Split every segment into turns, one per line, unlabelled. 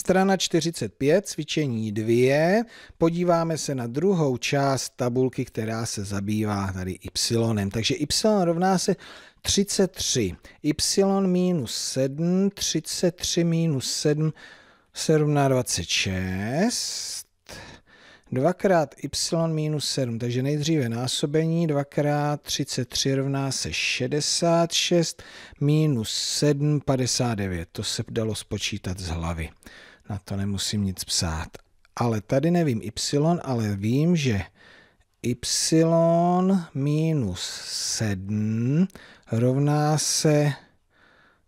Strana 45, cvičení 2. Podíváme se na druhou část tabulky, která se zabývá tady y. Takže y rovná se 33. y minus 7, 33 minus 7 se rovná 26. 2krát y minus 7, takže nejdříve násobení, 2 krát 33 rovná se 66, minus 7, 59. To se dalo spočítat z hlavy na to nemusím nic psát. Ale tady nevím y, ale vím, že y minus 7 rovná se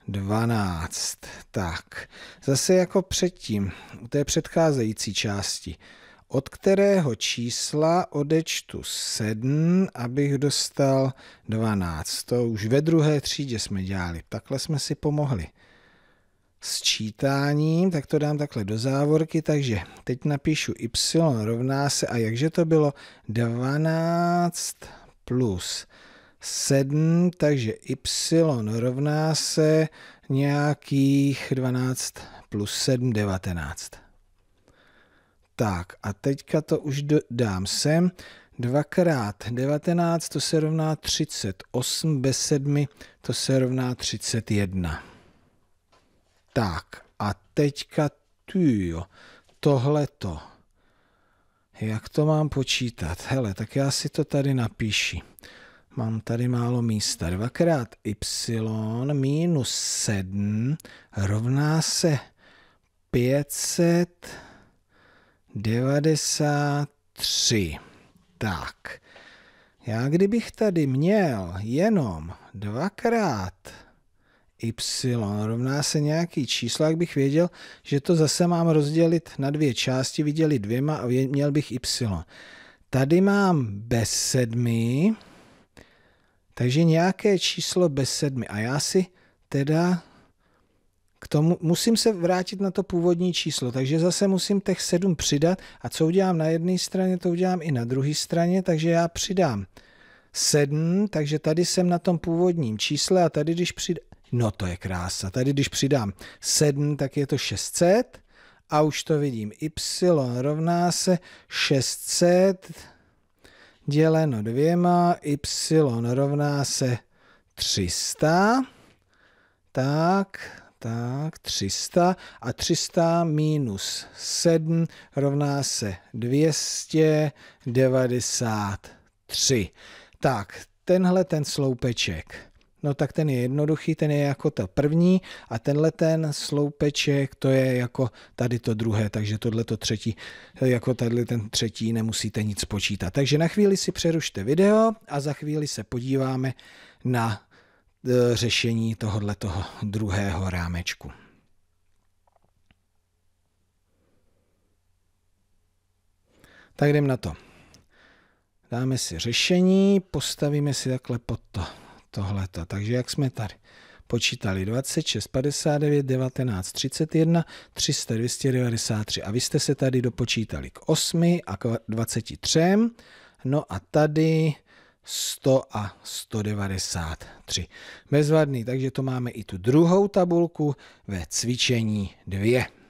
12. Tak, zase jako předtím, u té předcházející části, od kterého čísla odečtu 7, abych dostal 12. To už ve druhé třídě jsme dělali, takhle jsme si pomohli sčítáním, tak to dám takhle do závorky, takže teď napíšu y rovná se, a jakže to bylo 12 plus 7, takže y rovná se nějakých 12 plus 7, 19. Tak a teďka to už dám sem. 2 x 19 to se rovná 38, bez 7 to se rovná 31. Tak a teďka ty jo, tohleto. Jak to mám počítat? Hele, tak já si to tady napíši. Mám tady málo místa. Dvakrát y minus 7 rovná se 593. Tak, já kdybych tady měl jenom dvakrát y rovná se nějaký číslo, jak bych věděl, že to zase mám rozdělit na dvě části, viděli dvěma a měl bych y. Tady mám bez sedmi, takže nějaké číslo bez sedmi. A já si teda k tomu musím se vrátit na to původní číslo, takže zase musím těch 7 přidat a co udělám na jedné straně, to udělám i na druhé straně, takže já přidám 7, takže tady jsem na tom původním čísle a tady když přidám No to je krása. Tady když přidám 7, tak je to 600 a už to vidím. Y rovná se 600 děleno dvěma, Y rovná se 300. Tak, tak, 300 a 300 minus 7 rovná se 293. Tak, tenhle ten sloupeček No tak ten je jednoduchý, ten je jako ta první a tenhle ten sloupeček, to je jako tady to druhé, takže tohle to třetí, jako tady ten třetí nemusíte nic počítat. Takže na chvíli si přerušte video a za chvíli se podíváme na e, řešení tohohle toho druhého rámečku. Tak jdem na to. Dáme si řešení, postavíme si takhle pod to tohleto. Takže jak jsme tady počítali 26, 59, 19, 31, 300, 293. A vy jste se tady dopočítali k 8 a k 23. No a tady 100 a 193. Bezvadný, takže to máme i tu druhou tabulku ve cvičení 2.